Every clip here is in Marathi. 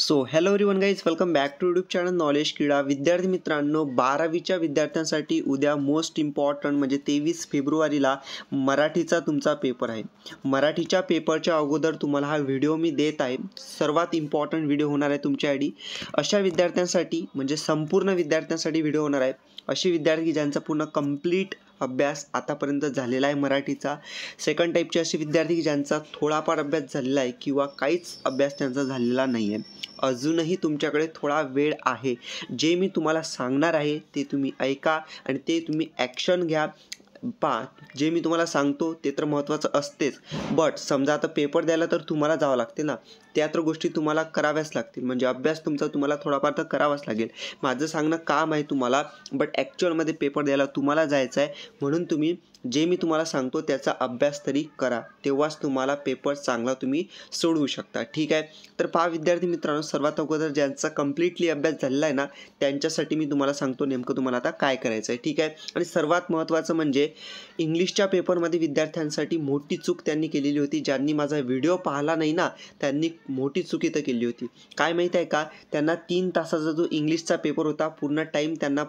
so hello everyone guys welcome back to YouTube channel knowledge Krida विद्यार्थी मित्रांनो बारावीच्या विद्यार्थ्यांसाठी उद्या मोस्ट इम्पॉर्टंट म्हणजे तेवीस फेब्रुवारीला मराठीचा तुमचा पेपर आहे मराठीच्या पेपरच्या अगोदर तुम्हाला हा व्हिडिओ मी देत आहे सर्वात इम्पॉर्टंट व्हिडिओ होणार आहे तुमच्यासाठी अशा विद्यार्थ्यांसाठी म्हणजे संपूर्ण विद्यार्थ्यांसाठी व्हिडिओ होणार आहे असे विद्यार्थी ज्यांचा पूर्ण कंप्लीट अभ्यास आतापर्यंत झालेला आहे मराठीचा सेकंड टाईपचे असे विद्यार्थी ज्यांचा थोडाफार अभ्यास झालेला आहे किंवा काहीच अभ्यास त्यांचा झालेला नाही आहे अजूनही तुमच्याकडे थोडा वेळ आहे जे मी तुम्हाला सांगणार आहे ते तुम्ही ऐका आणि ते तुम्ही ॲक्शन घ्या पा जे मी तुम्हाला सांगतो ते तर महत्त्वाचं असतेच बट समजा आता पेपर द्यायला तर तुम्हाला जावं लागते ना त्या तर गोष्टी तुम्हाला कराव्याच लागतील म्हणजे अभ्यास तुमचा तुम्हाला थोडाफार तर करावाच लागेल माझं सांगणं काम आहे तुम्हाला बट ॲक्च्युअलमध्ये पेपर द्यायला तुम्हाला जायचं आहे म्हणून तुम्ही जे मी तुम्हाला सांगतो त्याचा अभ्यास तरी करा तेव्हाच तुम्हाला पेपर चांगला तुम्ही सोडवू शकता ठीक आहे तर पहा विद्यार्थी मित्रांनो सर्वात अगोदर ज्यांचा कम्प्लिटली अभ्यास झालेला आहे ना त्यांच्यासाठी मी तुम्हाला सांगतो नेमकं तुम्हाला आता काय करायचं आहे ठीक आहे आणि सर्वात महत्त्वाचं म्हणजे इंग्लिशच्या पेपरमध्ये विद्यार्थ्यांसाठी मोठी चूक त्यांनी केलेली होती ज्यांनी माझा व्हिडिओ पाहिला नाही ना त्यांनी मोठी चुकी तर केली होती काय माहीत आहे का त्यांना तीन तासाचा जो इंग्लिशचा पेपर होता पूर्ण टाईम त्यांना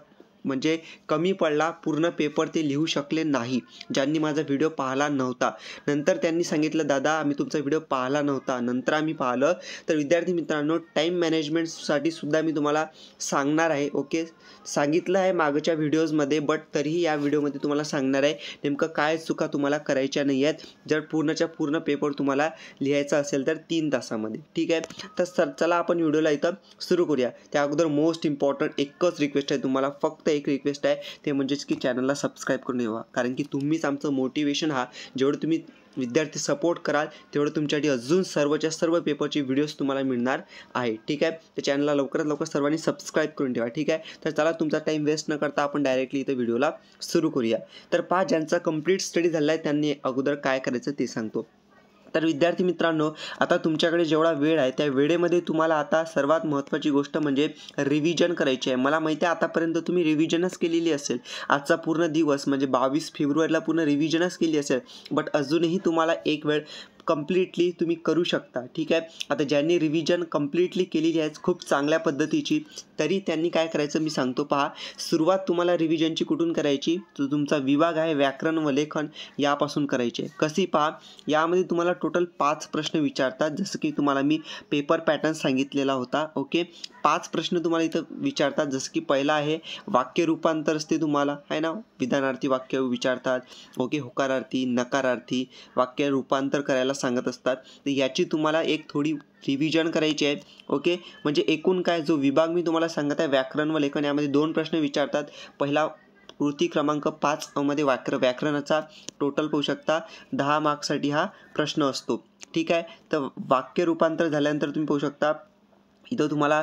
म्हणजे कमी पडला पूर्ण पेपर ते लिहू शकले नाही ज्यांनी माझा व्हिडिओ पाहिला नव्हता नंतर त्यांनी सांगितलं दादा आम्ही तुमचा व्हिडिओ पाहिला नव्हता नंतर आम्ही पाहिलं तर विद्यार्थी मित्रांनो टाईम मॅनेजमेंटसाठी सुद्धा मी तुम्हाला सांगणार आहे ओके सांगितलं आहे मागच्या व्हिडिओजमध्ये बट तरीही या व्हिडिओमध्ये तुम्हाला सांगणार आहे नेमकं काय चुका तुम्हाला करायच्या नाही आहेत जर पूर्णच्या पूर्ण पेपर तुम्हाला लिहायचा असेल तर तीन तासामध्ये ठीक आहे तर सर चला आपण व्हिडिओला इथं सुरू करूया त्या अगोदर मोस्ट इम्पॉर्टंट एकच रिक्वेस्ट आहे तुम्हाला फक्त एक रिक्वेस्ट आहे ते म्हणजेच की चॅनलला सबस्क्राईब करून ठेवा कारण की तुम्हीच आमचं मोटिवेशन हा जेवढं तुम्ही विद्यार्थी सपोर्ट कराल तेवढं तुमच्यासाठी अजून सर्वच्या सर्व पेपरचे व्हिडिओज तुम्हाला मिळणार आहे ठीक आहे तर चॅनलला लवकरात लवकर सर्वांनी सबस्क्राईब करून ठेवा ठीक आहे तर चला तुमचा टाईम वेस्ट न करता आपण डायरेक्टली इथं व्हिडिओला सुरू करूया तर पहा ज्यांचा कंप्लीट स्टडी झाला आहे त्यांनी अगोदर काय करायचं ते सांगतो तर विद्यार्थी मित्रांनो आता तुमच्याकडे जेवढा वेळ आहे त्या वेळेमध्ये तुम्हाला आता सर्वात महत्त्वाची गोष्ट म्हणजे रिव्हिजन करायची आहे मला माहिती आहे आतापर्यंत तुम्ही रिव्हिजनच केलेली असेल आजचा पूर्ण दिवस म्हणजे बावीस फेब्रुवारीला पूर्ण रिव्हिजनच केली असेल बट अजूनही तुम्हाला एक वेळ कम्प्लिटली तुम्ही करू शकता ठीक आहे आता ज्यांनी रिव्हिजन कम्प्लिटली केलेली आहे खूप चांगल्या पद्धतीची तरी त्यांनी काय करायचं मी सांगतो पहा सुरुवात तुम्हाला रिव्हिजनची कुठून करायची तो तुमचा विभाग आहे व्याकरण व लेखन यापासून करायचे कशी पहा यामध्ये तुम्हाला टोटल पाच प्रश्न विचारतात जसं की तुम्हाला मी पेपर पॅटर्न सांगितलेला होता ओके पाच प्रश्न तुम्हाला इथं विचारतात जसं की पहिला आहे वाक्य रूपांतर असते तुम्हाला आहे ना विधानार्थी वाक्य विचारतात ओके होकारार्थी नकारार्थी वाक्य रूपांतर करायला सांगत असतात तर याची तुम्हाला एक थोडी रिव्हिजन करायची आहे ओके म्हणजे एकूण काय जो विभाग मी तुम्हाला सांगत आहे व्याकरण व लेखन यामध्ये दोन प्रश्न विचारतात पहिला कृती क्रमांक पाच मध्ये व्याकरणाचा टोटल पाहू शकता दहा मार्क्ससाठी हा प्रश्न असतो ठीक आहे तर वाक्य रूपांतर झाल्यानंतर तुम्ही पाहू शकता इथं तुम्हाला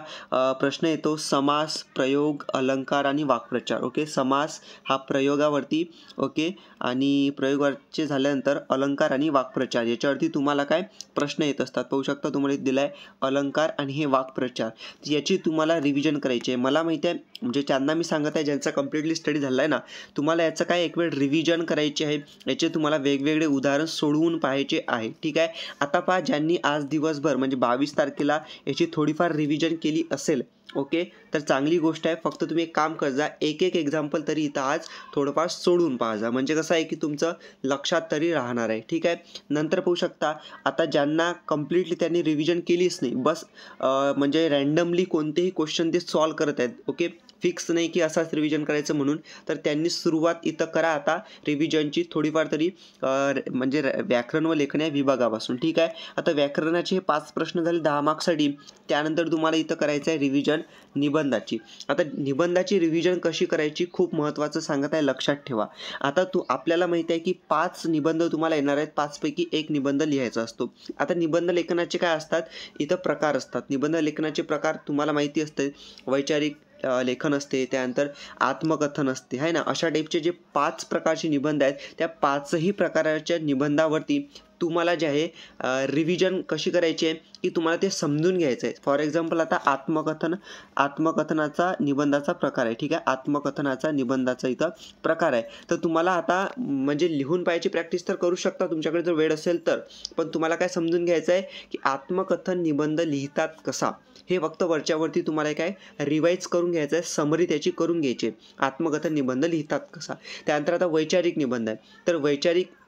प्रश्न येतो समास प्रयोग अलंकार आणि वाक्प्रचार ओके समास हा प्रयोगावरती ओके आणि प्रयोगाचे झाल्यानंतर अलंकार आणि वाक्प्रचार याच्यावरती तुम्हाला काय प्रश्न येत असतात पाहू शकता तुम्हाला दिला आहे अलंकार आणि हे वाक्प्रचार याची तुम्हाला रिव्हिजन करायची आहे मला माहिती आहे म्हणजे त्यांना मी सांगत आहे ज्यांचा कम्प्लिटली स्टडी झाला आहे ना तुम्हाला याचं काय एक वेळ रिव्हिजन करायचे आहे याचे तुम्हाला वेगवेगळे उदाहरण सोडवून पाहायचे आहे ठीक आहे आता पहा ज्यांनी आज दिवसभर म्हणजे बावीस तारखेला याची थोडीफार रिव्हिजन केली असेल ओके तर चांगली गोष्ट आहे फक्त तुम्ही एक काम करजा एक एक एक्झाम्पल तरी इथं आज थोडंफार सोडून पाहा म्हणजे कसं आहे की तुमचं लक्षात तरी राहणार आहे ठीक आहे नंतर पाहू शकता आता ज्यांना कम्प्लिटली त्यांनी रिव्हिजन केलीच नाही बस म्हणजे रँडमली कोणतेही क्वेश्चन ते सॉल्व करत आहेत ओके फिक्स नाही की असाच रिव्हिजन करायचं म्हणून तर त्यांनी सुरुवात इथं करा आता रिव्हिजनची थोडीफार तरी म्हणजे व्याकरण व लेखन या विभागापासून ठीक आहे आता व्याकरणाचे हे पाच प्रश्न झाले दहा मार्क्ससाठी त्यानंतर तुम्हाला इथं करायचं आहे रिव्हिजन निबंधाची आता निबंधाची रिव्हिजन कशी करायची खूप महत्त्वाचं सांगत आहे लक्षात ठेवा आता तू आपल्याला माहिती आहे की पाच निबंध तुम्हाला येणार आहेत पाचपैकी एक निबंध लिहायचा असतो आता निबंध लेखनाचे काय असतात इथं प्रकार असतात निबंध लेखनाचे प्रकार तुम्हाला माहिती असते वैचारिक लेखन असते त्यानंतर आत्मकथन असते आहे ना अशा टाईपचे जे पाच प्रकारचे निबंध आहेत त्या पाचही प्रकाराच्या निबंधावरती तुम्हाला जे आहे रिव्हिजन कशी करायची आहे की तुम्हाला ते समजून घ्यायचं आहे फॉर एक्झाम्पल आता आत्मकथन आत्मकथनाचा निबंधाचा प्रकार आहे ठीक आहे आत्मकथनाचा निबंधाचा इथं प्रकार आहे तर तुम्हाला आता म्हणजे लिहून पाहायची प्रॅक्टिस तर करू शकता तुमच्याकडे जर वेळ असेल तर पण तुम्हाला काय समजून घ्यायचं आहे की आत्मकथन निबंध लिहितात कसा हे फक्त वरच्यावरती तुम्हाला काय रिवाईज करून घ्यायचं आहे समरी त्याची करून घ्यायची आत्मकथन निबंध लिहितात कसा त्यानंतर आता वैचारिक निबंध आहे तर वैचारिक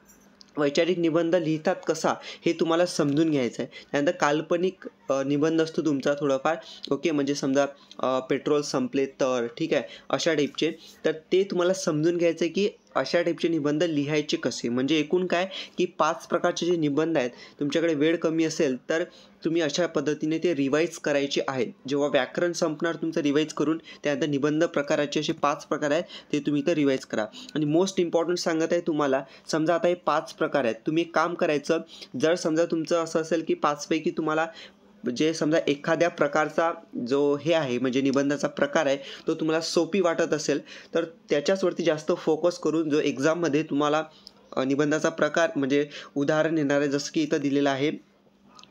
वैचारिक निबंध लिहितात कसा हे तुम्हाला समजून घ्यायचं आहे त्यानंतर काल्पनिक निबंध असतो तुमचा थोडंफार ओके म्हणजे समजा पेट्रोल संपले तर ठीक आहे अशा टाईपचे तर ते तुम्हाला समजून घ्यायचं की अशा टाईपचे निबंध लिहायचे कसे म्हणजे एकूण काय की पाच प्रकारचे जे निबंध आहेत तुमच्याकडे वेळ कमी असेल तर तुम्ही अशा पद्धतीने ते रिवाईज करायचे आहेत जेव्हा व्याकरण संपणार तुमचं रिवाईज करून त्यानंतर निबंध प्रकाराचे असे पाच प्रकार आहेत ते तुम्ही इथं रिवाईज करा आणि मोस्ट इम्पॉर्टंट सांगत आहे तुम्हाला समजा आता हे पाच प्रकार आहेत तुम्ही काम करायचं जर समजा तुमचं असं असेल की पाचपैकी तुम्हाला जे म्हणजे समजा एखाद्या प्रकारचा जो हे आहे म्हणजे निबंधाचा प्रकार आहे तो तुम्हाला सोपी वाटत असेल तर त्याच्याचवरती जास्त फोकस करून जो एक्झाममध्ये तुम्हाला निबंधाचा प्रकार म्हणजे उदाहरण येणार आहे जसं की इथं दिलेलं आहे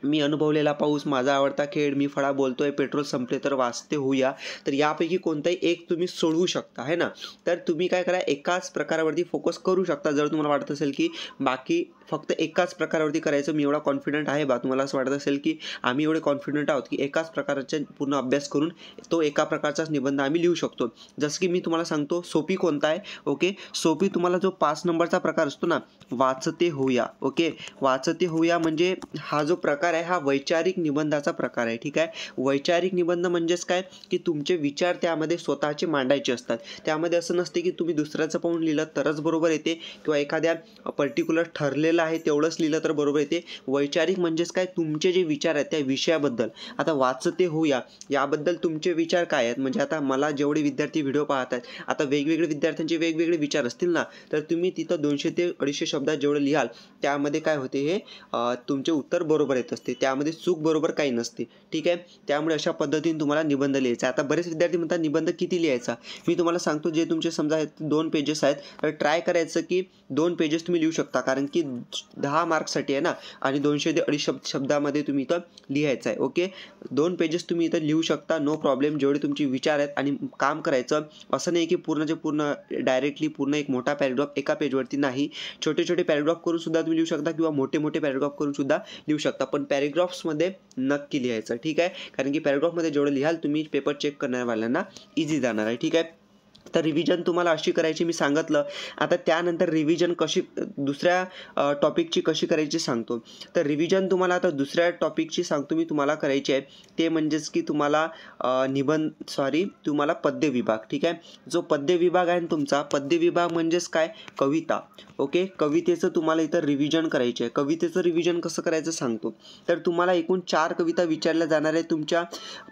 मी अनुभवलेला पाऊस माझा आवडता खेळ मी फळा बोलतोय पेट्रोल संपले तर वाचते होऊया तर यापैकी कोणताही एक तुम्ही सोडवू शकता है ना तर तुम्ही काय करा एकाच प्रकारावरती फोकस करू शकता जर तुम्हाला वाटत असेल की बाकी फक्त एकाच प्रकारावरती करायचं मी एवढा कॉन्फिडंट आहे बा तुम्हाला असं वाटत असेल की आम्ही एवढे कॉन्फिडंट आहोत की एकाच प्रकारचे पूर्ण अभ्यास करून तो एका प्रकारचाच निबंध आम्ही लिहू शकतो जसं की मी तुम्हाला सांगतो सोपी कोणता आहे ओके सोपी तुम्हाला जो पाच नंबरचा प्रकार असतो ना वाचते होऊया ओके वाचते होऊया म्हणजे हा जो प्रकार आहे हा वैचारिक निबंधाचा प्रकार आहे ठीक आहे वैचारिक निबंध म्हणजेच काय की तुमचे विचार त्यामध्ये स्वतःचे मांडायचे असतात त्यामध्ये असं नसते की तुम्ही दुसऱ्याचं पाहून लिहिलं तरच बरोबर येते किंवा एखाद्या पर्टिक्युलर ठरले लिहिलेलं आहे तेवढंच लिहिलं तर बरोबर येते वैचारिक म्हणजेच काय तुमचे जे विचार आहेत त्या विषयाबद्दल आता वाचते होऊया याबद्दल तुमचे विचार काय आहेत म्हणजे आता मला जेवढे विद्यार्थी व्हिडिओ पाहत आहेत आता वेगवेगळे विद्यार्थ्यांचे वेगवेगळे विचार असतील ना तर तुम्ही तिथं दोनशे ते अडीचशे शब्दात जेवढे लिहाल त्यामध्ये काय होते हे तुमचे उत्तर बरोबर येत असते त्यामध्ये चूक बरोबर काही नसते ठीक आहे त्यामुळे अशा पद्धतीने तुम्हाला निबंध लिहायचा आता बरेच विद्यार्थी म्हणतात निबंध किती लिहायचा मी तुम्हाला सांगतो जे तुमचे समजा दोन पेजेस आहेत तर ट्राय करायचं की दोन पेजेस तुम्ही लिहू शकता कारण की दहा मार्कसाठी आहे ना आणि दोनशे ते अडीच शब्द शब्दामध्ये तुम्ही इथं लिहायचं आहे ओके दोन पेजेस तुम्ही इथं लिहू शकता नो प्रॉब्लेम जेवढे तुमचे विचार आहेत आणि काम करायचं असं नाही की पूर्णचे पूर्ण डायरेक्टली पूर्ण एक मोठा पॅरेग्राफ एका पेजवरती नाही छोटे छोटे पॅरेग्राफ करून सुद्धा तुम्ही लिहू शकता किंवा मोठे मोठे पॅरेग्राफ करून सुद्धा लिहू शकता पण पॅरेग्राफ्समध्ये नक्की लिहायचं ठीक आहे कारण की पॅरेग्राफमध्ये जेवढं लिहाल तुम्ही पेपर चेक करणाऱ्यावाल्यांना इझी जाणार आहे ठीक आहे तर रिव्हिजन तुम्हाला अशी करायची मी सांगितलं आता त्यानंतर रिव्हिजन कशी दुसऱ्या टॉपिकची कशी करायची सांगतो तर रिव्हिजन तुम्हाला आता दुसऱ्या टॉपिकची सांगतो मी तुम्हाला करायची आहे ते म्हणजेच की तुम्हाला निबंध सॉरी तुम्हाला पद्य विभाग ठीक आहे जो पद्य विभाग आहे तुमचा पद्य विभाग म्हणजेच काय कविता ओके कवितेचं तुम्हाला इथं रिव्हिजन करायचे आहे कवितेचं रिव्हिजन कसं करायचं सांगतो तर तुम्हाला एकूण चार कविता विचारल्या जाणार आहे तुमच्या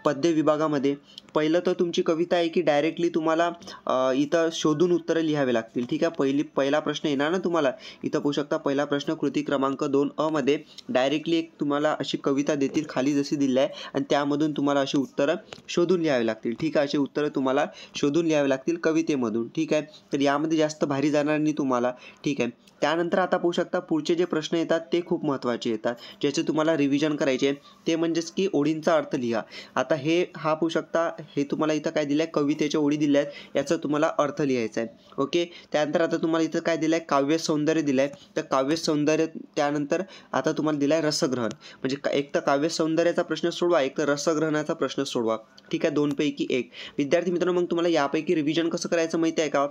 पद्य विभागामध्ये पहिलं तर तुमची कविता आहे की डायरेक्टली तुम्हाला इथं शोधून उत्तरं लिहावे लागतील ठीक आहे पहिली पहिला प्रश्न येणार ना तुम्हाला इथं पाहू शकता पहिला प्रश्न कृती क्रमांक दोन अमध्ये डायरेक्टली एक तुम्हाला अशी कविता देतील खाली जशी दिली आहे आणि त्यामधून तुम्हाला अशी उत्तरं शोधून लिहावी लागतील ठीक आहे अशी उत्तरं तुम्हाला शोधून लिहावी लागतील कवितेमधून ठीक आहे तर यामध्ये जास्त भारी जाणार नाही तुम्हाला ठीक आहे त्यानंतर आता पाहू शकता पुढचे जे प्रश्न येतात ते खूप महत्त्वाचे येतात ज्याचे तुम्हाला रिव्हिजन करायचे ते म्हणजेच की ओळींचा अर्थ लिहा आता हे हा पाहू शकता हे तुम्हाला इथं काय दिलं आहे कवितेच्या ओळी दिल्या आहेत याचं याचं तुम्हाला अर्थ लिहायचा आहे ओके त्यानंतर आता तुम्हाला इथं काय दिलं आहे काव्य सौंदर्य दिलं आहे तर काव्य सौंदर्य त्यानंतर आता तुम्हाला दिलं आहे रसग्रहण म्हणजे एक तर काव्य सौंदर्याचा प्रश्न सोडवा एक तर रसग्रहणाचा प्रश्न सोडवा ठीक आहे दोनपैकी एक विद्यार्थी मित्रांनो मग तुम्हाला यापैकी रिव्हिजन कसं करायचं माहिती आहे का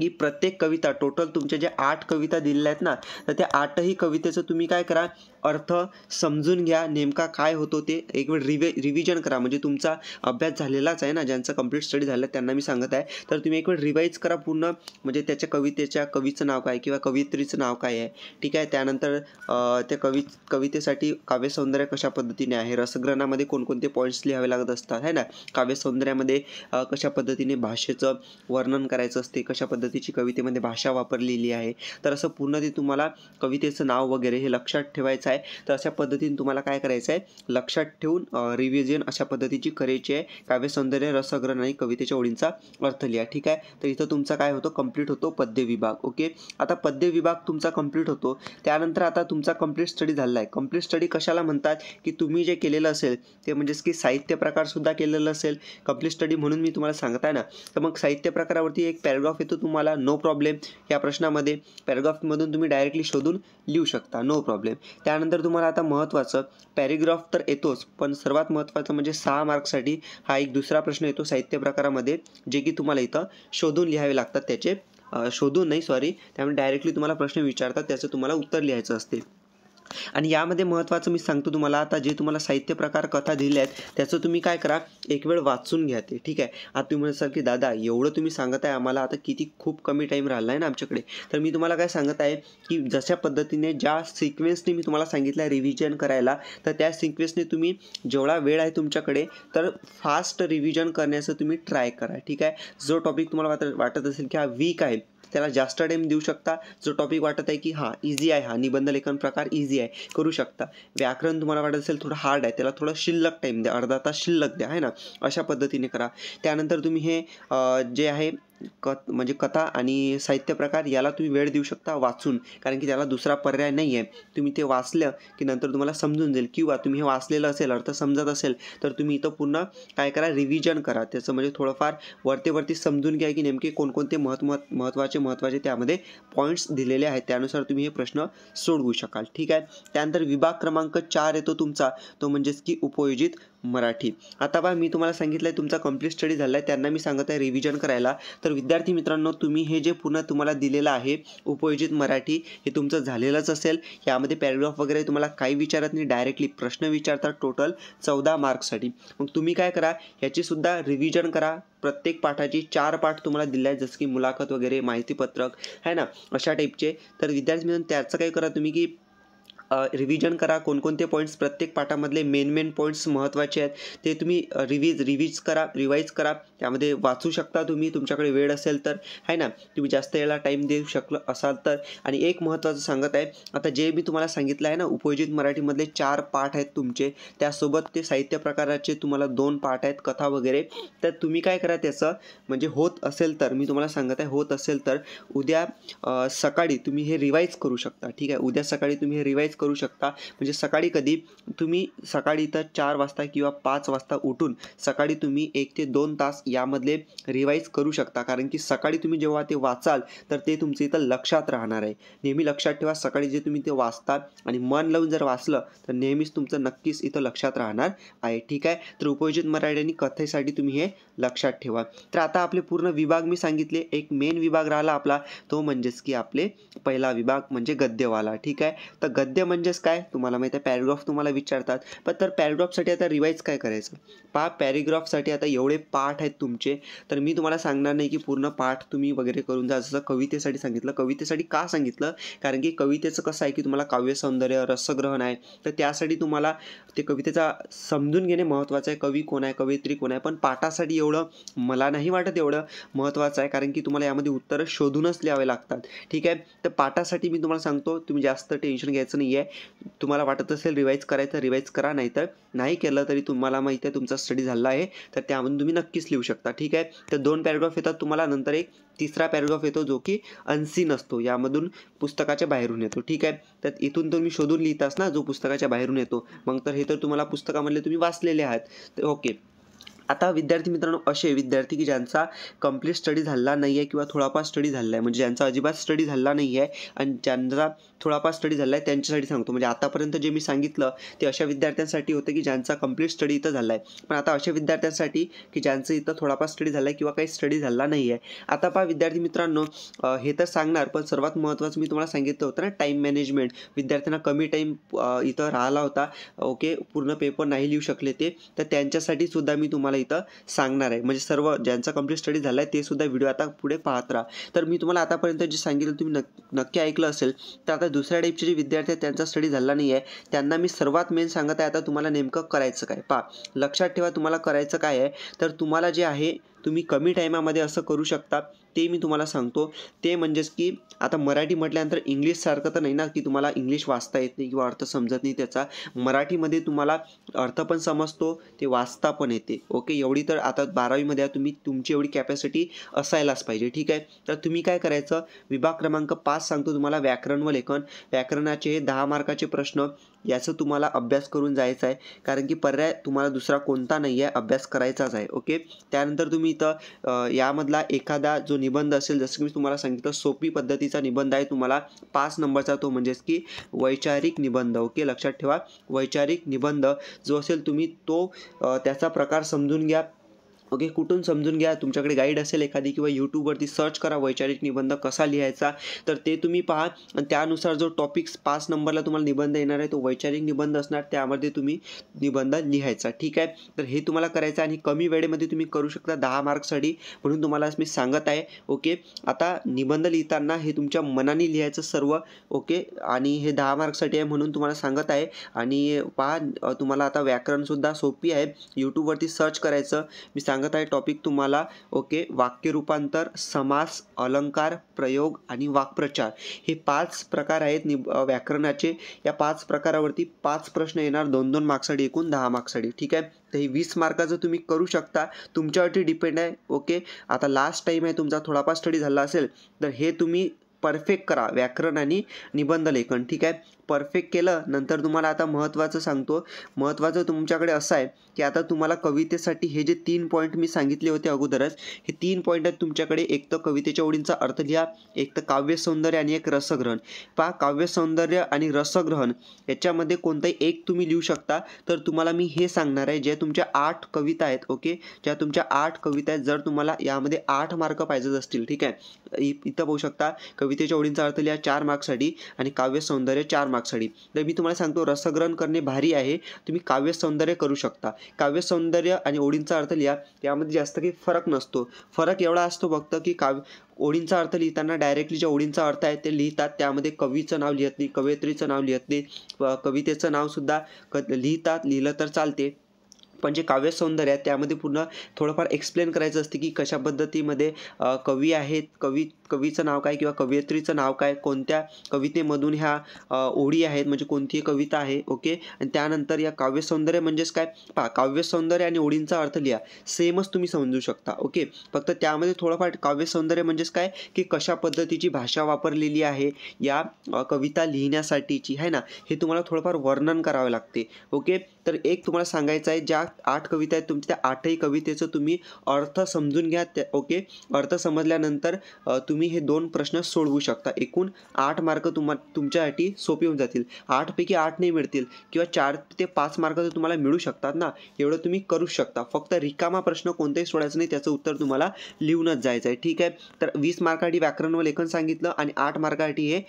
की प्रत्येक कविता टोटल तुमच्या ज्या आठ कविता दिलेल्या आहेत ना तर त्या आठही कवितेचं तुम्ही काय करा अर्थ समजून घ्या नेमका काय होतो ते एक वेळ रिवे रिव्हिजन करा म्हणजे तुमचा अभ्यास झालेलाच आहे ना ज्यांचा कंप्लीट स्टडी झाला त्यांना मी सांगत आहे तर तुम्ही एक वेळ रिवाईज करा पूर्ण म्हणजे त्याच्या कवितेच्या कवीचं नाव काय किंवा कवित्रीचं नाव काय आहे ठीक आहे त्यानंतर त्या कवी कवितेसाठी काव्यसौंदर्य कशा पद्धतीने आहे रसग्रहणामध्ये कोणकोणते पॉईंट्स लिहावे लागत असतात है ना काव्यसौंदर्यामध्ये कशा पद्धतीने भाषेचं वर्णन करायचं असते कशा पद्धतीची कवितेमध्ये भाषा वापरलेली आहे तर असं पूर्ण ते तुम्हाला कवितेचं नाव वगैरे हे लक्षात ठेवायचं करायचा आहे तर अशा पद्धतीने तुम्हाला काय करायचं आहे लक्षात ठेवून रिव्हिजन अशा पद्धतीची करायची आहे काव्यसौंदर्य रसग्रहण आणि कवितेच्या ओळींचा अर्थ लिहा ठीक आहे तर इथं तुमचा काय होतो कंप्लीट होतो पद्य विभाग ओके आता पद्य विभाग तुमचा कंप्लीट होतो त्यानंतर आता तुमचा कंप्लीट स्टडी झालेला आहे कंप्लीट स्टडी कशाला म्हणतात की तुम्ही जे केलेलं असेल ते म्हणजेच की साहित्य प्रकारसुद्धा केलेलं असेल कंप्लीट स्टडी म्हणून मी तुम्हाला सांगताय ना तर मग साहित्य प्रकारावरती एक पॅरेग्राफ येतो तुम्हाला नो प्रॉब्लेम या प्रश्नामध्ये पॅराग्राफमधून तुम्ही डायरेक्टली शोधून लिहू शकता नो प्रॉब्लेम त्या त्यानंतर तुम्हाला आता महत्त्वाचं पॅरेग्राफ तर येतोच पण सर्वात महत्त्वाचं म्हणजे सहा मार्कसाठी हा एक दुसरा प्रश्न येतो साहित्य प्रकारामध्ये जे की तुम्हाला इथं शोधून लिहावे लागतात त्याचे शोधून नाही सॉरी त्यामुळे डायरेक्टली तुम्हाला प्रश्न विचारतात त्याचं तुम्हाला उत्तर लिहायचं असते आणि यामध्ये महत्त्वाचं मी सांगतो तुम्हाला आता जे तुम्हाला साहित्य प्रकार कथा दिल्या आहेत त्याचं तुम्ही काय करा एक वेळ वाचून घ्या ते ठीक आहे आता तुम्ही म्हणाल की दादा एवढं तुम्ही सांगत आहे आम्हाला आता किती खूप कमी टाईम राहिला आहे ना आमच्याकडे तर मी तुम्हाला काय सांगत आहे की जशा पद्धतीने ज्या सिक्वेन्सने मी तुम्हाला सांगितलं आहे रिव्हिजन करायला तर त्या सिक्वेन्सने तुम्ही जेवढा वेळ आहे तुमच्याकडे तर फास्ट रिव्हिजन करण्याचं तुम्ही ट्राय करा ठीक आहे जो टॉपिक तुम्हाला वाटत असेल की हा वीक आहे त्याला जास्त टाईम देऊ शकता जो टॉपिक वाटत आहे की हा इझी आहे हा निबंध लेखन प्रकार इझी आहे करू शकता व्याकरण तुम्हाला वाटत असेल थोडं हार्ड आहे त्याला थोडं शिल्लक टाईम द्या अर्धा तास शिल्लक द्या आहे ना अशा पद्धतीने करा त्यानंतर तुम्ही हे जे आहे कथ म्हणजे कथा आणि साहित्य प्रकार याला तुम्ही वेळ देऊ शकता वाचून कारण की त्याला दुसरा पर्याय नाही आहे तुम्ही ते वाचलं की नंतर तुम्हाला समजून जाईल किंवा तुम्ही हे वाचलेलं असेल अर्थ समजत असेल तर तुम्ही इथं पूर्ण काय करा रिव्हिजन करा त्याचं म्हणजे थोडंफार वरतेवरती समजून घ्या की नेमके कोणकोणते महत्व महत्त्वाचे महत्त्वाचे त्यामध्ये पॉईंट्स दिलेले आहेत त्यानुसार तुम्ही हे प्रश्न सोडवू शकाल ठीक आहे त्यानंतर विभाग क्रमांक चार येतो तुमचा तो म्हणजेच की उपयोजित मराठी आता पहा मी तुम्हाला सांगितलं आहे तुमचा कम्प्लीट स्टडी झाला आहे त्यांना मी सांगत आहे रिव्हिजन करायला तर विद्यार्थी मित्रांनो तुम्ही हे जे पुन्हा तुम्हाला दिलेलं आहे उपयोजित मराठी हे तुमचं झालेलंच असेल यामध्ये पॅरेग्राफ वगैरे तुम्हाला काही विचारत नाही डायरेक्टली प्रश्न विचारतात टोटल चौदा मार्क्ससाठी मग तुम्ही काय करा सुद्धा रिव्हिजन करा प्रत्येक पाठाची चार पाठ तुम्हाला दिले आहेत जसं की मुलाखत वगैरे माहितीपत्रक है ना अशा टाईपचे तर विद्यार्थी मित्रांनो त्याचं काय करा तुम्ही की रिव्हिजन करा कोणकोणते पॉईंट्स प्रत्येक पाठामधले मेन मेन पॉईंट्स महत्त्वाचे आहेत ते तुम्ही रिव्हिज रिव्हिज करा रिवाईज करा त्यामध्ये वाचू शकता तुम्ही तुमच्याकडे वेळ असेल तर आहे ना तुम्ही जास्त वेळेला टाईम देऊ शकलं असाल तर आणि एक महत्त्वाचं सांगत आहे आता जे मी तुम्हाला सांगितलं आहे ना उपयोजित मराठीमधले चार पाठ आहेत तुमचे त्यासोबत ते साहित्य प्रकाराचे तुम्हाला दोन पाठ आहेत कथा वगैरे तर तुम्ही काय करा त्याचं म्हणजे होत असेल तर मी तुम्हाला सांगत आहे होत असेल तर उद्या सकाळी तुम्ही हे रिवाईज करू शकता ठीक आहे उद्या सकाळी तुम्ही हे रिवाईज करू शकता म्हणजे सकाळी कधी तुम्ही सकाळी तर चार वाजता किंवा पाच वाजता उठून सकाळी तुम्ही एक ते दोन तास यामधले रिवाईज करू शकता कारण की सकाळी तुम्ही जेव्हा ते वाचाल तर ते तुमचं इथं लक्षात राहणार आहे नेहमी लक्षात ठेवा सकाळी जे तुम्ही ते वाचतात आणि मन लावून जर वाचलं तर नेहमीच तुमचं नक्कीच इथं लक्षात राहणार आहे ठीक आहे तर उपयोजित मराठी आणि कथेसाठी तुम्ही हे लक्षात ठेवा तर आता आपले पूर्ण विभाग मी सांगितले एक मेन विभाग राहिला आपला तो म्हणजेच की आपले पहिला विभाग म्हणजे गद्यवाला ठीक आहे तर गद्य म्हणजेच काय तुम्हाला माहिती आहे पॅरेग्राफ तुम्हाला विचारतात पण तर पॅरेग्राफसाठी आता रिवाईज काय करायचं पहा पॅरेग्राफसाठी आता एवढे पाठ आहेत तुमचे तर मी तुम्हाला सांगणार नाही की पूर्ण पाठ तुम्ही वगैरे करून जा जसं कवितेसाठी सांगितलं कवितेसाठी का सांगितलं कारण की कवितेचं कसं आहे की तुम्हाला काव्यसौंदर्य रसग्रहण आहे तर त्यासाठी तुम्हाला ते कवितेचा समजून घेणे महत्त्वाचं आहे कवी कोण आहे कवयित्री कोण आहे पण पाठासाठी एवढं मला नाही वाटत एवढं महत्त्वाचं आहे कारण की तुम्हाला यामध्ये उत्तरं शोधूनच लिहावे लागतात ठीक आहे तर पाठासाठी मी तुम्हाला सांगतो तुम्ही जास्त टेन्शन घ्यायचं नाही आहे तुम्हाला वाटत असेल रिवाईज करायचं रिवाईज करा नाही तर नाही केलं तरी तुम्हाला माहिती आहे तुमचा स्टडी झाला आहे तर त्यामधून तुम्ही नक्कीच लिहू शकता ठीक आहे तर दोन पॅरेग्राफ येतात तुम्हाला नंतर एक तिसरा पॅरेग्राफ येतो जो की अनसीन असतो यामधून पुस्तकाच्या बाहेरून येतो ठीक आहे तर इथून तुम्ही शोधून लिहितास ना जो पुस्तकाच्या बाहेरून येतो मग तर हे तर तुम्हाला पुस्तकामधले तुम्ही वाचलेले आहात ओके आता विद्यार्थी मित्रांनो असे विद्यार्थी की ज्यांचा कंप्लीट स्टडी झाला नाही आहे किंवा थोडाफार स्टडी झाला आहे म्हणजे ज्यांचा अजिबात स्टडी झाला नाही आहे आणि ज्यांचा थोडाफार स्टडी झाला आहे त्यांच्यासाठी सांगतो म्हणजे आतापर्यंत जे मी सांगितलं ते अशा विद्यार्थ्यांसाठी होतं की ज्यांचा कम्प्लीट स्टडी इथं झाला आहे पण आता अशा विद्यार्थ्यांसाठी की ज्यांचं इथं थोडाफार स्टडी झाला आहे किंवा काही स्टडी झाला नाही आहे आता पहा विद्यार्थी मित्रांनो हे तर सांगणार पण सर्वात महत्त्वाचं मी तुम्हाला सांगितलं होतं ना टाईम मॅनेजमेंट विद्यार्थ्यांना कमी टाईम इथं राहिला होता ओके पूर्ण पेपर नाही लिहू शकले ते तर त्यांच्यासाठी सुद्धा मी तुम्हाला तुम्हाला इथं सांगणार आहे म्हणजे सर्व ज्यांचा कम्प्लीट स्टडी झाला आहे ते सुद्धा व्हिडिओ आता पुढे पाहत राहा तर मी तुम्हाला आतापर्यंत जे सांगितलं तुम्ही नक्की ऐकलं असेल तर आता दुसऱ्या टाईपचे जे विद्यार्थी आहेत त्यांचा स्टडी झाला नाही आहे त्यांना मी सर्वात मेन सांगत आहे आता तुम्हाला नेमकं करायचं काय पा लक्षात ठेवा तुम्हाला करायचं काय आहे तर तुम्हाला जे आहे तुम्ही कमी टायमामध्ये असं करू शकता ते मी तुम्हाला सांगतो ते म्हणजेच की आता मराठी म्हटल्यानंतर इंग्लिशसारखं तर नाही ना की तुम्हाला इंग्लिश वाचता येत नाही किंवा अर्थ समजत नाही त्याचा मराठीमध्ये तुम्हाला अर्थ पण समजतो ते वाचता पण येते ओके एवढी तर आता बारावीमध्ये तुम्ही तुमची एवढी कॅपॅसिटी असायलाच पाहिजे ठीक आहे तर तुम्ही काय करायचं विभाग क्रमांक पाच सांगतो तुम्हाला व्याकरण व लेखन व्याकरणाचे दहा मार्काचे प्रश्न याचं तुम्हाला अभ्यास करून जायचं आहे कारण की पर्याय तुम्हाला दुसरा कोणता नाही आहे अभ्यास करायचाच आहे ओके त्यानंतर तुम्ही इथं यामधला एखादा जो निबंध असेल जसं की मी तुम्हाला सांगितलं सोपी पद्धतीचा निबंध आहे तुम्हाला पाच नंबरचा तो म्हणजेच की वैचारिक निबंध ओके लक्षात ठेवा वैचारिक निबंध जो असेल तुम्ही तो त्याचा प्रकार समजून घ्या ओके कुठून समजून घ्या तुमच्याकडे गाईड असेल एखादी किंवा यूट्यूबवरती सर्च करा वैचारिक निबंध कसा लिहायचा तर ते तुम्ही पहा आणि त्यानुसार जो टॉपिक्स पाच नंबरला तुम्हाला निबंध येणार आहे तो वैचारिक निबंध असणार त्यामध्ये तुम्ही निबंध लिहायचा ठीक आहे तर हे तुम्हाला करायचं आणि कमी वेळेमध्ये तुम्ही करू शकता दहा मार्कसाठी म्हणून तुम्हाला मी सांगत आहे ओके आता निबंध लिहिताना हे तुमच्या मनाने लिहायचं सर्व ओके आणि हे दहा मार्कसाठी आहे म्हणून तुम्हाला सांगत आहे आणि पहा तुम्हाला आता व्याकरणसुद्धा सोपी आहे यूट्यूबवरती सर्च करायचं मी सांग सांगत आहे टॉपिक तुम्हाला ओके वाक्यरूपांतर समास अलंकार प्रयोग आणि वाक्प्रचार हे पाच प्रकार आहेत निब व्याकरणाचे या पाच प्रकारावरती पाच प्रश्न येणार दोन दोन मार्क्ससाठी एकूण दहा मार्क्ससाठी ठीक आहे तर हे वीस मार्काचं तुम्ही करू शकता तुमच्यावरती डिपेंड आहे ओके आता लास्ट टाईम आहे तुमचा थोडाफार स्टडी झाला असेल तर हे तुम्ही परफेक्ट करा व्याकरण आणि निबंध लेखन ठीक आहे परफेक्ट केलं नंतर तुम्हाला आता महत्त्वाचं सांगतो महत्त्वाचं तुमच्याकडे असं आहे की आता तुम्हाला कवितेसाठी हे जे तीन पॉईंट मी सांगितले होते अगोदरच हे तीन पॉईंट आहेत तुमच्याकडे एक तर कवितेच्या ओळींचा अर्थ लिहा एक तर काव्य सौंदर्य आणि एक रसग्रहण पहा काव्य सौंदर्य आणि रसग्रहण याच्यामध्ये कोणताही एक तुम्ही लिहू शकता तर तुम्हाला मी हे सांगणार आहे ज्या तुमच्या आठ कविता आहेत ओके ज्या तुमच्या आठ कविता आहेत जर तुम्हाला यामध्ये आठ मार्क पाहिजेच असतील ठीक आहे इथं पाहू शकता कवितेच्या ओळींचा अर्थ लिहा चार मार्कसाठी आणि काव्य सौंदर्य चार मार्क तर मी तुम्हाला सांगतो रसग्रहण करणे भारी आहे तुम्ही काव्य सौंदर्य करू शकता काव्य सौंदर्य आणि ओढींचा अर्थ लिहा यामध्ये जास्त काही फरक नसतो फरक एवढा असतो फक्त की काव्य ओढींचा अर्थ लिहिताना डायरेक्टली ज्या ओढींचा अर्थ आहे ते लिहितात त्यामध्ये कवीचं नाव लिहित नाही कवयित्रीचं नाव लिहत नाही कवितेचं नावसुद्धा क लिहितात लिहिलं तर चालते पण जे म्हणजे काव्यसौंदर्य आहे त्यामध्ये पूर्ण थोडंफार एक्सप्लेन करायचं असते की कशा पद्धतीमध्ये कवी आहेत कवी कवीचं नाव काय किंवा कवयित्रीचं नाव काय कोणत्या कवितेमधून ह्या ओढी आहेत म्हणजे कोणती कविता आहे ओके आणि त्यानंतर या काव्यसौंदर्य म्हणजेच काय पा काव्यसौंदर्य आणि ओढींचा अर्थ लिहा सेमच तुम्ही समजू शकता ओके फक्त त्यामध्ये थोडंफार काव्यसौंदर्य म्हणजेच काय की कशा पद्धतीची भाषा वापरलेली आहे या कविता लिहिण्यासाठीची आहे ना हे तुम्हाला थोडंफार वर्णन करावे लागते ओके तर एक तुम्हाला सांगायचं आहे ज्या आठ कविता आहेत तुमच्या त्या आठही कवितेचं तुम्ही अर्थ समजून घ्या त्या ओके अर्थ समजल्यानंतर तुम्ही हे दोन प्रश्न सोडवू शकता एकूण आठ मार्क तुम्हा तुमच्यासाठी सोपे होऊन जातील आठपैकी आठ नाही मिळतील किंवा चार ते पाच मार्क तर तुम्हाला मिळू शकतात ना एवढं तुम्ही करू शकता फक्त रिकामा प्रश्न कोणताही सोडायचा नाही त्याचं उत्तर तुम्हाला लिहूनच जायचं आहे ठीक आहे तर वीस मार्कासाठी व्याकरण व लेखन सांगितलं आणि आठ मार्कासाठी हे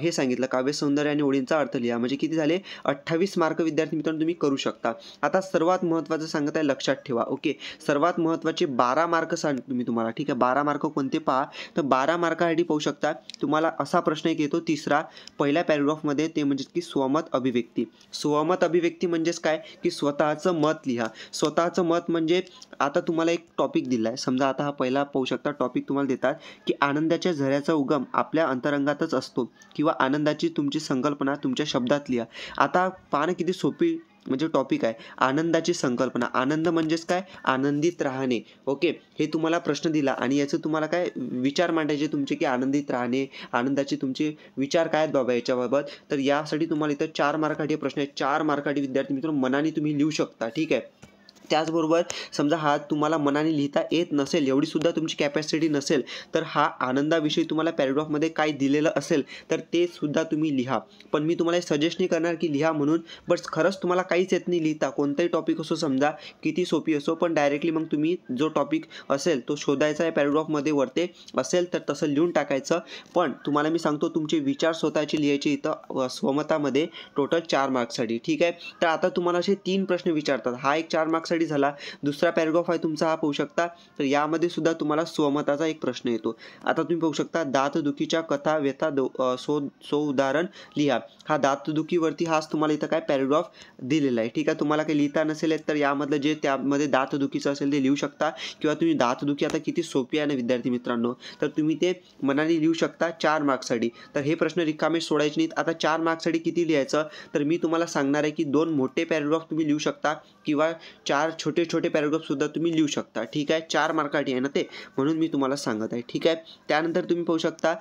हे सांगितलं काव्य सौंदर्य आणि ओळींचा अर्थ लिहा म्हणजे किती झाले अठ्ठावीस मार्क विद्यार्थी मित्रांनो तुम्ही करू शकता आता सर्वात महत्त्वाचं महत्वाचं सांगत आहे लक्षात ठेवा ओके सर्वात महत्वाचे बारा मार्क सांगतो तुम्ही तुम्हाला ठीक आहे बारा मार्क कोणते पहा तर बारा मार्कासाठी पाहू शकता तुम्हाला असा प्रश्न एक येतो तिसरा पहिल्या पॅरेग्राफमध्ये ते म्हणजे की स्वमत अभिव्यक्ती स्वमत अभिव्यक्ती म्हणजेच काय की स्वतःचं मत लिहा स्वतःचं मत म्हणजे आता तुम्हाला एक टॉपिक दिला आहे समजा आता हा पहिला पाहू शकता टॉपिक तुम्हाला देतात की आनंदाच्या झऱ्याचा उगम आपल्या अंतरंगातच असतो किंवा आनंदाची तुमची संकल्पना तुमच्या शब्दात लिहा आता पाहणं किती सोपी म्हणजे टॉपिक आहे आनंदाची संकल्पना आनंद म्हणजेच काय आनंदित राहणे ओके हे तुम्हाला प्रश्न दिला आणि याचं तुम्हाला काय विचार मांडायचे तुमचे की आनंदित राहणे आनंदाचे तुमचे विचार काय आहेत बाबा याच्याबाबत तर यासाठी तुम्हाला इथं चार मार्काठी प्रश्न आहेत चार मार्काठी विद्यार्थी मित्र मनाने तुम्ही लिहू शकता ठीक आहे त्याचबरोबर समजा हा तुम्हाला मनाने लिहिता येत नसेल एवढीसुद्धा तुमची कॅपॅसिटी नसेल तर हा आनंदाविषयी तुम्हाला पॅरेग्राफमध्ये काय दिलेलं असेल तर ते सुद्धा तुम्ही लिहा पण मी तुम्हाला सजेस्ट नाही करणार की लिहा म्हणून बट खरंच तुम्हाला काहीच येत नाही लिहिता कोणताही टॉपिक असो समजा किती सोपी असो पण डायरेक्टली मग तुम्ही जो टॉपिक असेल तो शोधायचा आहे पॅरेग्राफमध्ये वरते असेल तर तसं लिहून टाकायचं पण तुम्हाला मी सांगतो तुमचे विचार स्वतःचे लिहायचे इथं स्वमतामध्ये टोटल चार मार्क्ससाठी ठीक आहे तर आता तुम्हाला असे तीन प्रश्न विचारतात हा एक चार मार्क्ससाठी ऑलरेडी झाला दुसरा पॅरेग्राफ आहे तुमचा हा पाहू शकता तर यामध्ये सुद्धा तुम्हाला स्वमताचा एक प्रश्न येतो आता तुम्ही पाहू शकता दातदुखीच्या कथा व्यथा सो सो उदाहरण लिहा हा दातदुखीवरती हाच तुम्हाला इथं काय पॅरेग्राफ दिलेला आहे ठीक आहे तुम्हाला काही लिहिता नसेल तर यामधलं जे त्यामध्ये दातदुखीचं असेल ते लिहू शकता किंवा तुम्ही दातदुखी आता किती सोपी आहे ना विद्यार्थी मित्रांनो तर तुम्ही ते मनाने लिहू शकता चार मार्क्ससाठी तर हे प्रश्न रिकामे सोडायचे नाहीत आता चार मार्क्ससाठी किती लिहायचं तर मी तुम्हाला सांगणार आहे की दोन मोठे पॅरेग्राफ तुम्ही लिहू शकता किंवा चार चार छोटे छोटे सुद्धा तुम्ही लिहू शकता ठीक आहे चार मार्काठी आहे ना ते म्हणून मी तुम्हाला सांगत आहे ठीक आहे त्यानंतर तुम्ही पाहू शकता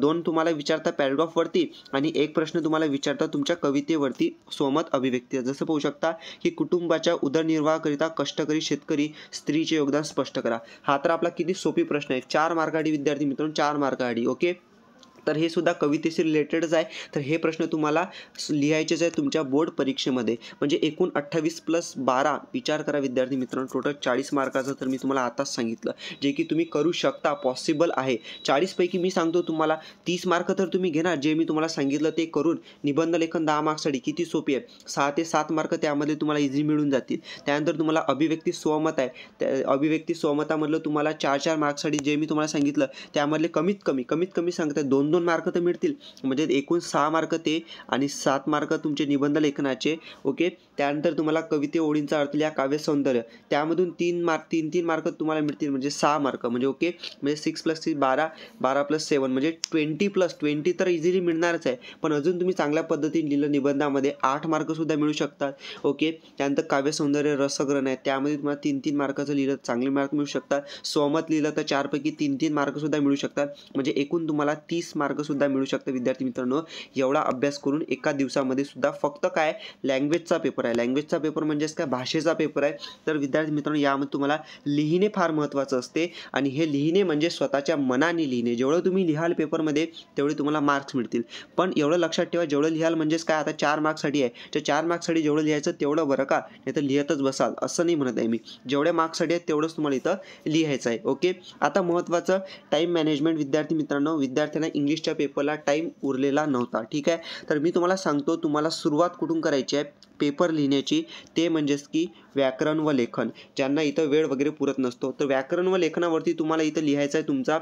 दोन तुम्हाला विचारता वरती आणि एक प्रश्न तुम्हाला विचारता तुमच्या कवितेवरती स्वमत अभिव्यक्ती जसं पाहू शकता की कुटुंबाच्या उदरनिर्वाहाकरिता कष्टकरी शेतकरी स्त्रीचे योगदान स्पष्ट करा हा तर आपला किती सोपी प्रश्न आहे चार मार्कासाठी विद्यार्थी मित्रांनो चार मार्कासाठी ओके तर हे सुद्धा कवितेशी रिलेटेडच आहे तर हे प्रश्न तुम्हाला लिहायचेच आहे तुमच्या बोर्ड परीक्षेमध्ये म्हणजे एकूण अठ्ठावीस प्लस बारा विचार करा विद्यार्थी मित्रांनो टोटल चाळीस मार्काचं तर मी तुम्हाला आताच सांगितलं जे की तुम्ही करू शकता पॉसिबल आहे चाळीसपैकी मी सांगतो तुम्हाला तीस मार्क तर तुम्ही घेणार जे मी तुम्हाला सांगितलं ते करून निबंध लेखन दहा मार्क्ससाठी किती सोपी आहे सहा ते सात मार्क त्यामध्ये तुम्हाला इझी मिळून जातील त्यानंतर तुम्हाला अभिव्यक्ती स्वमत आहे त्या अभिव्यक्ती स्वमतामधलं तुम्हाला चार चार मार्कसाठी जे मी तुम्हाला सांगितलं त्यामधले कमीत कमी कमीत कमी सांगतात दोन दोन मार्क तर मिळतील म्हणजे एकूण सहा मार्क ते आणि सात मार्क तुमचे निबंध लेखनाचे ओके त्यानंतर तुम्हाला कविते ओळींचा अर्थ लिहा काव्य सौंदर्य त्यामधून तीन मार्क तीन तीन मार्क तुम्हाला मिळतील म्हणजे सहा मार्क म्हणजे ओके म्हणजे सिक्स प्लस थ्री बारा बारा प्लस सेवन म्हणजे ट्वेंटी प्लस ट्वेंटी तर इझिली मिळणारच आहे पण अजून तुम्ही चांगल्या पद्धतीने लिहिलं निबंधामध्ये आठ मार्कसुद्धा मिळू शकतात ओके त्यानंतर काव्य सौंदर्य रसग्रहण आहे त्यामध्ये तुम्हाला तीन तीन मार्काचं लिहिलं चांगले मार्क मिळू शकतात स्वमत लिहिलं तर चारपैकी तीन तीन मार्कसुद्धा मिळू शकतात म्हणजे एकूण तुम्हाला तीस मार्क सुद्धा मिळू शकतं विद्यार्थी मित्रांनो एवढा अभ्यास करून एका दिवसामध्ये सुद्धा फक्त काय लँग्वेजचा पेपर आहे लँग्वेजचा पेपर म्हणजेच काय भाषेचा पेपर आहे तर विद्यार्थी मित्रांनो यामध्ये तुम्हाला लिहिणे फार महत्त्वाचं असते आणि हे लिहिणे म्हणजे स्वतःच्या मनाने लिहिणे जेवढं तुम्ही लिहाल पेपरमध्ये तेवढे तुम्हाला मार्क्स मिळतील पण एवढं लक्षात ठेवा जेवढं लिहाल म्हणजेच काय आता चार मार्क्ससाठी आहे तर चार मार्क्ससाठी जेवढं लिहायचं तेवढं बरं का नाही तर लिहितच बसाल असं नाही म्हणत आहे मी जेवढ्या मार्क्ससाठी आहे तेवढंच तुम्हाला इथं लिहायचं आहे ओके आता महत्त्वाचं टाईम मॅनेजमेंट विद्यार्थी मित्रांनो विद्यार्थ्यांना इंग्लिश इंग्लिशच्या पेपरला टाईम उरलेला नव्हता ठीक आहे तर मी तुम्हाला सांगतो तुम्हाला सुरुवात कुठून करायची आहे पेपर लिहिण्याची ते म्हणजेच की व्याकरण व लेखन ज्यांना इथं वेळ वगैरे पुरत नसतो तर व्याकरण व लेखनावरती तुम्हाला इथं लिहायचं आहे तुमचा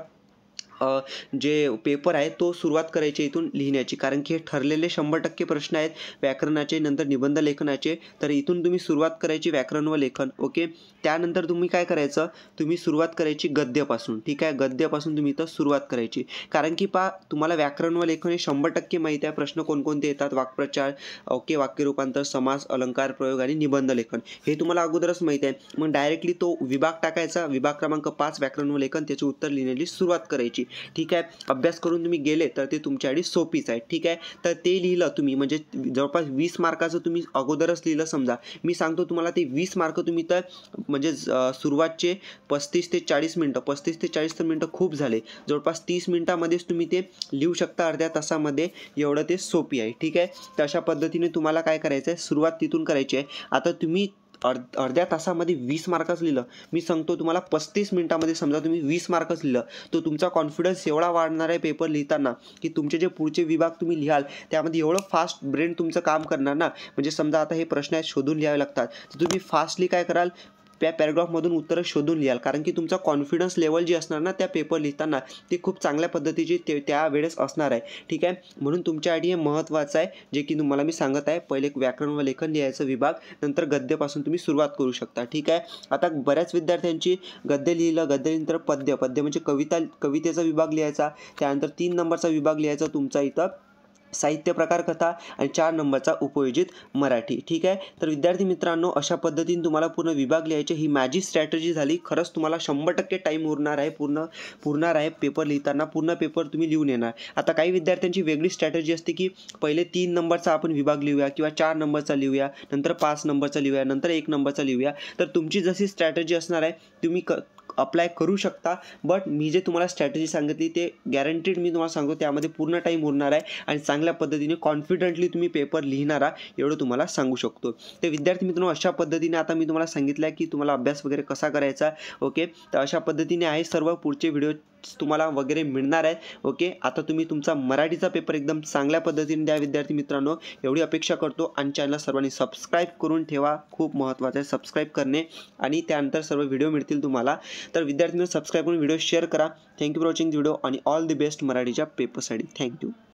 जे पेपर आहे तो सुरुवात करायची इथून लिहिण्याची कारण की हे ठरलेले शंभर टक्के प्रश्न आहेत व्याकरणाचे नंतर निबंध लेखनाचे तर इथून तुम्ही सुरुवात करायची व्याकरण व लेखन ओके त्यानंतर तुम्ही काय करायचं तुम्ही सुरुवात करायची गद्यापासून ठीक आहे गद्यापासून तुम्ही इथं सुरुवात करायची कारण की पा तुम्हाला व्याकरण व लेखन हे शंभर टक्के माहीत आहे प्रश्न कोणकोणते येतात वाक्प्रचार ओके वाक्यरूपांतर समास अलंकार प्रयोग आणि निबंध लेखन हे तुम्हाला अगोदरच माहीत आहे मग डायरेक्टली तो विभाग टाकायचा विभाग क्रमांक पाच व्याकरण व लेखन त्याचे उत्तर लिहिण्याची सुरुवात करायची ठीक आहे अभ्यास करून तुम्ही गेले तर ते तुमच्यासाठी सोपीच आहे ठीक आहे तर ते लिहिलं तुम्ही म्हणजे जवळपास वीस मार्काचं तुम्ही अगोदरच लिहिलं समजा मी सांगतो तुम्हाला ते वीस मार्क तुम्ही तर म्हणजे सुरुवातचे पस्तीस ते चाळीस मिनटं पस्तीस ते चाळीस तर मिनटं खूप झाले जवळपास तीस मिनटामध्येच तुम्ही ते लिहू शकता अर्ध्या तासामध्ये एवढं ते सोपी आहे ठीक आहे तर अशा पद्धतीने तुम्हाला काय करायचं आहे सुरुवात तिथून करायची आहे आता तुम्ही अर्ध अर्ध्या तासामध्ये वीस मार्कच लिहिलं मी सांगतो तुम्हाला पस्तीस मिनिटामध्ये समजा तुम्ही वीस मार्कच लिहिलं तर तुमचा कॉन्फिडन्स एवढा वाढणार आहे पेपर लिहिताना की तुमचे जे पुढचे विभाग तुम्ही लिहाल त्यामध्ये एवढं फास्ट ब्रेन तुमचं काम करणार ना म्हणजे समजा आता हे प्रश्न आहेत शोधून लिहावे लागतात तर तुम्ही फास्टली काय कराल त्या पॅरेग्राफमधून उत्तरं शोधून लिहाल कारण की तुमचा कॉन्फिडन्स लेवल जी असणार ना त्या पेपर लिहिताना ती खूप चांगल्या पद्धतीची ते त्यावेळेस असणार आहे ठीक आहे म्हणून तुमच्यासाठी हे महत्त्वाचं आहे जे की तुम्हाला मी सांगत आहे पहिले व्याकरण व लेखन लिहायचं विभाग नंतर गद्यपासून तुम्ही सुरुवात करू शकता ठीक आहे आता बऱ्याच विद्यार्थ्यांची गद्य लिहिलं गद्य नंतर पद्य पद्य म्हणजे कविता कवितेचा विभाग लिहायचा त्यानंतर तीन नंबरचा विभाग लिहायचा तुमचा इथं साहित्य प्रकार कथा आणि चार नंबरचा उपयोजित मराठी ठीक आहे तर विद्यार्थी मित्रांनो अशा पद्धतीने तुम्हाला पूर्ण विभाग लिहायचे ही माझी स्ट्रॅटजी झाली खरंच तुम्हाला शंभर टक्के टाईम उरणार आहे पूर्ण पुरणार आहे पेपर लिहिताना पूर्ण पेपर तुम्ही लिहून येणार आता काही विद्यार्थ्यांची वेगळी स्ट्रॅटजी असते की पहिले तीन नंबरचा आपण विभाग लिहूया किंवा चार नंबरचा लिहूया नंतर पाच नंबरचा लिहूया नंतर एक नंबरचा लिहूया तर तुमची जशी स्ट्रॅटजी असणार आहे तुम्ही क अप्लाय करू शकता बट मी जे तुम्हाला स्ट्रॅटेजी सांगितली ते गॅरंटीड मी तुम्हाला सांगतो त्यामध्ये पूर्ण टाईम होणार आहे आणि चांगल्या पद्धतीने कॉन्फिडंटली तुम्ही पेपर लिहिणारा एवढं तुम्हाला सांगू शकतो ते विद्यार्थी मित्रांनो अशा पद्धतीने आता मी तुम्हाला सांगितलं आहे की तुम्हाला अभ्यास वगैरे कसा करायचा ओके तर अशा पद्धतीने आहे सर्व पुढचे व्हिडिओ तुम्हाला वगैरे मिळणार आहे ओके आता तुम्ही तुमचा मराठीचा पेपर एकदम चांगल्या पद्धतीने द्या विद्यार्थी मित्रांनो एवढी अपेक्षा करतो आणि चॅनल सर्वांनी सबस्क्राईब करून ठेवा खूप महत्त्वाचं आहे सबस्क्राईब करणे आणि त्यानंतर सर्व व्हिडिओ मिळतील तुम्हाला तर विद्यार्थ्यांनी सबस्क्राईब करून व्हिडिओ शेअर करा थँक्यू फॉर वॉचिंग व्हिडिओ आणि ऑल द बेस्ट मराठीच्या पेपरसाठी थँक्यू